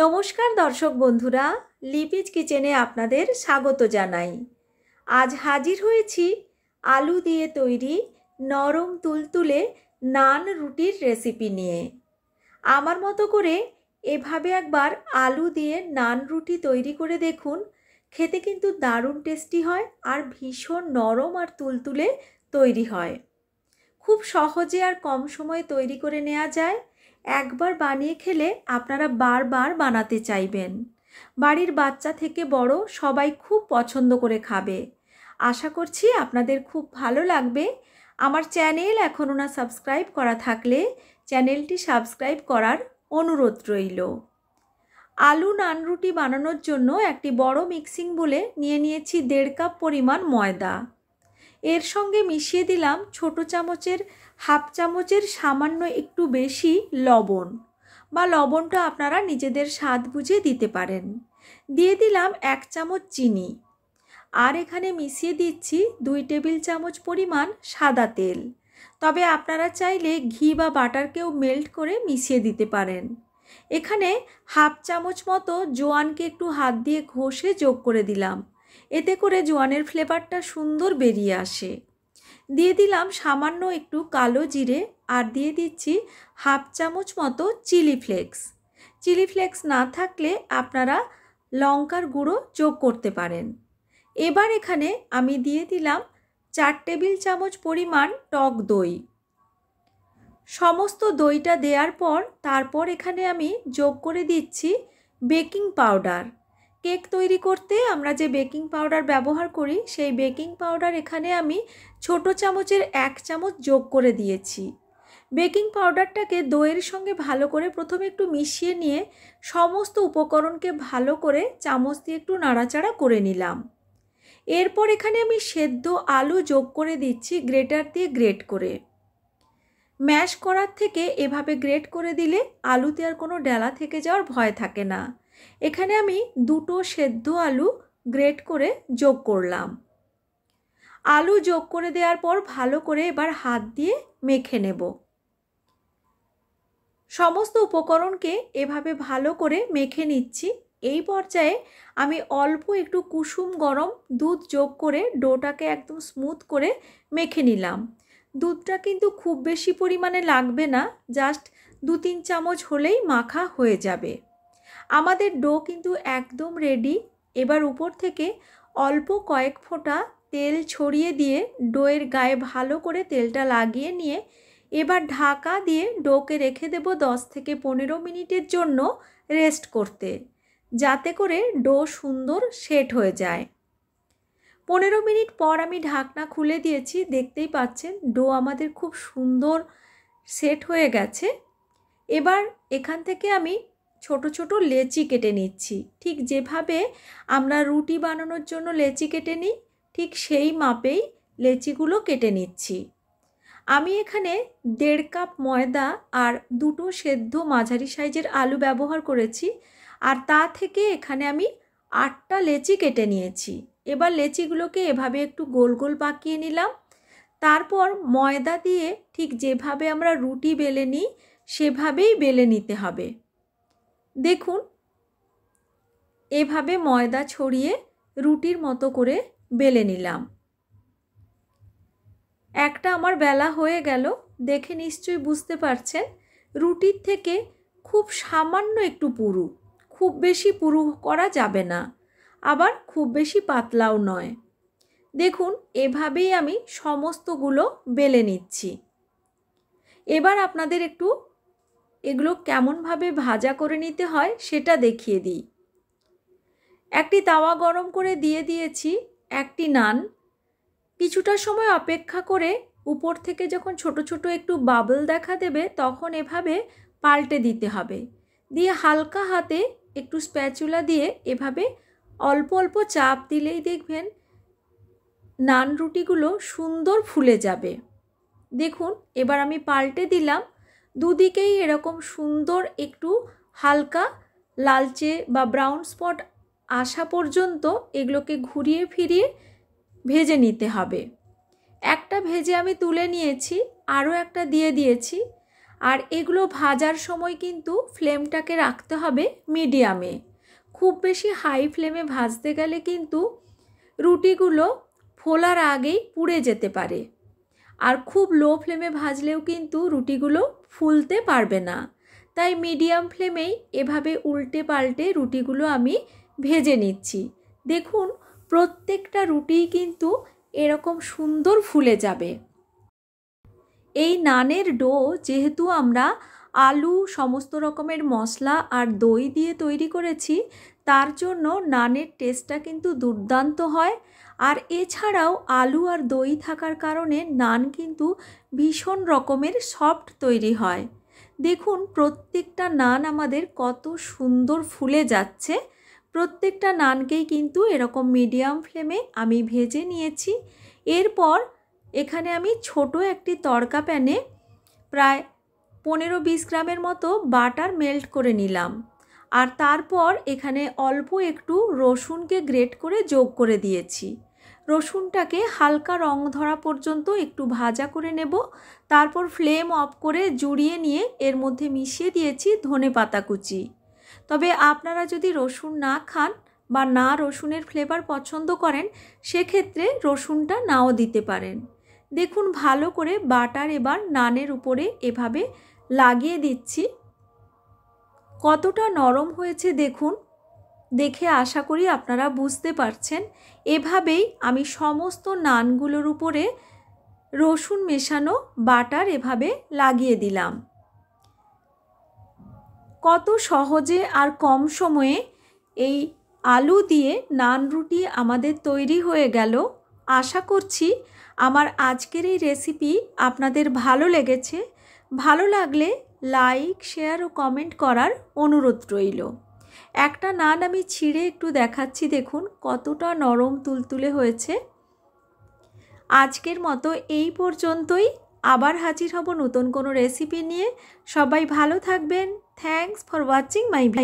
নমস্কার দর্শক বন্ধুরা লিপিজ কিচেনে আপনাদের স্বাগত জানাই আজ হাজির হয়েছি আলু দিয়ে তৈরি নরম তুলতুলে নান রুটির রেসিপি নিয়ে আমার মতো করে এভাবে একবার আলু দিয়ে নান রুটি তৈরি করে দেখুন খেতে কিন্তু দারুণ টেস্টি হয় আর ভীষণ নরম আর তুলতুলে তৈরি হয় খুব সহজে আর কম সময়ে তৈরি করে নেওয়া যায় একবার বানিয়ে খেলে আপনারা বারবার বানাতে চাইবেন বাড়ির বাচ্চা থেকে বড় সবাই খুব পছন্দ করে খাবে আশা করছি আপনাদের খুব ভালো লাগবে আমার চ্যানেল এখনও না সাবস্ক্রাইব করা থাকলে চ্যানেলটি সাবস্ক্রাইব করার অনুরোধ রইল আলু নান রুটি বানানোর জন্য একটি বড় মিক্সিং বলে নিয়ে নিয়েছি দেড় কাপ পরিমাণ ময়দা এর সঙ্গে মিশিয়ে দিলাম ছোট চামচের হাফ চামচের সামান্য একটু বেশি লবণ বা লবণটা আপনারা নিজেদের স্বাদ বুঝে দিতে পারেন দিয়ে দিলাম এক চামচ চিনি আর এখানে মিশিয়ে দিচ্ছি দুই টেবিল চামচ পরিমাণ সাদা তেল তবে আপনারা চাইলে ঘি বা বাটারকেও মেল্ট করে মিশিয়ে দিতে পারেন এখানে হাফ চামচ মতো জোয়ানকে একটু হাত দিয়ে ঘষে যোগ করে দিলাম এতে করে জোয়ানের ফ্লেভারটা সুন্দর বেরিয়ে আসে দিয়ে দিলাম সামান্য একটু কালো জিরে আর দিয়ে দিচ্ছি হাফ চামচ মতো চিলি ফ্লেক্স চিলি ফ্লেক্স না থাকলে আপনারা লঙ্কার গুঁড়ো যোগ করতে পারেন এবার এখানে আমি দিয়ে দিলাম চার টেবিল চামচ পরিমাণ টক দই সমস্ত দইটা দেওয়ার পর তারপর এখানে আমি যোগ করে দিচ্ছি বেকিং পাউডার কেক তৈরি করতে আমরা যে বেকিং পাউডার ব্যবহার করি সেই বেকিং পাউডার এখানে আমি ছোট চামচের এক চামচ যোগ করে দিয়েছি বেকিং পাউডারটাকে দইয়ের সঙ্গে ভালো করে প্রথমে একটু মিশিয়ে নিয়ে সমস্ত উপকরণকে ভালো করে চামচ দিয়ে একটু নাড়াচাড়া করে নিলাম এরপর এখানে আমি সেদ্ধ আলু যোগ করে দিচ্ছি গ্রেটার দিয়ে গ্রেট করে ম্যাশ করার থেকে এভাবে গ্রেট করে দিলে আলুতে আর কোনো ডেলা থেকে যাওয়ার ভয় থাকে না এখানে আমি দুটো সেদ্ধ আলু গ্রেট করে যোগ করলাম আলু যোগ করে দেওয়ার পর ভালো করে এবার হাত দিয়ে মেখে নেব সমস্ত উপকরণকে এভাবে ভালো করে মেখে নিচ্ছি এই পর্যায়ে আমি অল্প একটু কুসুম গরম দুধ যোগ করে ডোটাকে একদম স্মুথ করে মেখে নিলাম দুধটা কিন্তু খুব বেশি পরিমাণে লাগবে না জাস্ট দু তিন চামচ হলেই মাখা হয়ে যাবে আমাদের ডো কিন্তু একদম রেডি এবার উপর থেকে অল্প কয়েক ফোঁটা তেল ছড়িয়ে দিয়ে ডোয়ের গায়ে ভালো করে তেলটা লাগিয়ে নিয়ে এবার ঢাকা দিয়ে ডোকে রেখে দেব দশ থেকে পনেরো মিনিটের জন্য রেস্ট করতে যাতে করে ডো সুন্দর সেট হয়ে যায় পনেরো মিনিট পর আমি ঢাকনা খুলে দিয়েছি দেখতেই পাচ্ছেন ডো আমাদের খুব সুন্দর সেট হয়ে গেছে এবার এখান থেকে আমি ছোট ছোট লেচি কেটে নিচ্ছি ঠিক যেভাবে আমরা রুটি বানানোর জন্য লেচি কেটে নিই ঠিক সেই মাপেই লেচিগুলো কেটে নিচ্ছি আমি এখানে দেড় কাপ ময়দা আর দুটো সেদ্ধ মাঝারি সাইজের আলু ব্যবহার করেছি আর তা থেকে এখানে আমি আটটা লেচি কেটে নিয়েছি এবার লেচিগুলোকে এভাবে একটু গোল গোল পাকিয়ে নিলাম তারপর ময়দা দিয়ে ঠিক যেভাবে আমরা রুটি বেলে নিই সেভাবেই বেলে নিতে হবে দেখুন এভাবে ময়দা ছড়িয়ে রুটির মতো করে বেলে নিলাম একটা আমার বেলা হয়ে গেল দেখে নিশ্চয়ই বুঝতে পারছেন রুটির থেকে খুব সামান্য একটু পুরু খুব বেশি পুরু করা যাবে না আবার খুব বেশি পাতলাও নয় দেখুন এভাবেই আমি সমস্তগুলো বেলে নিচ্ছি এবার আপনাদের একটু এগুলো কেমনভাবে ভাজা করে নিতে হয় সেটা দেখিয়ে দিই একটি তাওয়া গরম করে দিয়ে দিয়েছি একটি নান কিছুটা সময় অপেক্ষা করে উপর থেকে যখন ছোট ছোট একটু বাবল দেখা দেবে তখন এভাবে পাল্টে দিতে হবে দিয়ে হালকা হাতে একটু স্প্যাচুলা দিয়ে এভাবে অল্প অল্প চাপ দিলেই দেখবেন নান রুটিগুলো সুন্দর ফুলে যাবে দেখুন এবার আমি পাল্টে দিলাম দুদিকেই এরকম সুন্দর একটু হালকা লালচে বা ব্রাউন স্পট আসা পর্যন্ত এগুলোকে ঘুরিয়ে ফিরিয়ে ভেজে নিতে হবে একটা ভেজে আমি তুলে নিয়েছি আরও একটা দিয়ে দিয়েছি আর এগুলো ভাজার সময় কিন্তু ফ্লেমটাকে রাখতে হবে মিডিয়ামে খুব বেশি হাই ফ্লেমে ভাজতে গেলে কিন্তু রুটিগুলো ফোলার আগেই পুড়ে যেতে পারে আর খুব লো ফ্লেমে ভাজলেও কিন্তু রুটিগুলো ফুলতে পারবে না তাই মিডিয়াম ফ্লেমেই এভাবে উল্টে পাল্টে রুটিগুলো আমি ভেজে নিচ্ছি দেখুন প্রত্যেকটা রুটিই কিন্তু এরকম সুন্দর ফুলে যাবে এই নানের ডো যেহেতু আমরা আলু সমস্ত রকমের মশলা আর দই দিয়ে তৈরি করেছি তার জন্য নানের টেস্টটা কিন্তু দুর্দান্ত হয় আর এছাড়াও আলু আর দই থাকার কারণে নান কিন্তু ভীষণ রকমের সফট তৈরি হয় দেখুন প্রত্যেকটা নান আমাদের কত সুন্দর ফুলে যাচ্ছে প্রত্যেকটা নানকেই কিন্তু এরকম মিডিয়াম ফ্লেমে আমি ভেজে নিয়েছি এরপর এখানে আমি ছোট একটি তড়কা প্যানে প্রায় পনেরো বিশ গ্রামের মতো বাটার মেল্ট করে নিলাম আর তারপর এখানে অল্প একটু রসুনকে গ্রেট করে যোগ করে দিয়েছি রসুনটাকে হালকা রং ধরা পর্যন্ত একটু ভাজা করে নেব তারপর ফ্লেম অফ করে জুড়িয়ে নিয়ে এর মধ্যে মিশিয়ে দিয়েছি ধনে পাতা কুচি তবে আপনারা যদি রসুন না খান বা না রসুনের ফ্লেভার পছন্দ করেন সেক্ষেত্রে রসুনটা নাও দিতে পারেন দেখুন ভালো করে বাটার এবার নানের উপরে এভাবে লাগিয়ে দিচ্ছি কতটা নরম হয়েছে দেখুন দেখে আশা করি আপনারা বুঝতে পারছেন এভাবেই আমি সমস্ত নানগুলোর উপরে রসুন মেশানো বাটার এভাবে লাগিয়ে দিলাম কত সহজে আর কম সময়ে এই আলু দিয়ে নান রুটি আমাদের তৈরি হয়ে গেল আশা করছি আমার আজকের এই রেসিপি আপনাদের ভালো লেগেছে ভালো লাগলে লাইক শেয়ার ও কমেন্ট করার অনুরোধ রইল একটা নান আমি ছিঁড়ে একটু দেখাচ্ছি দেখুন কতটা নরম তুলতুলে হয়েছে আজকের মতো এই পর্যন্তই আবার হাজির হব নতুন কোনো রেসিপি নিয়ে সবাই ভালো থাকবেন থ্যাংকস ফর ওয়াচিং মাই ভাই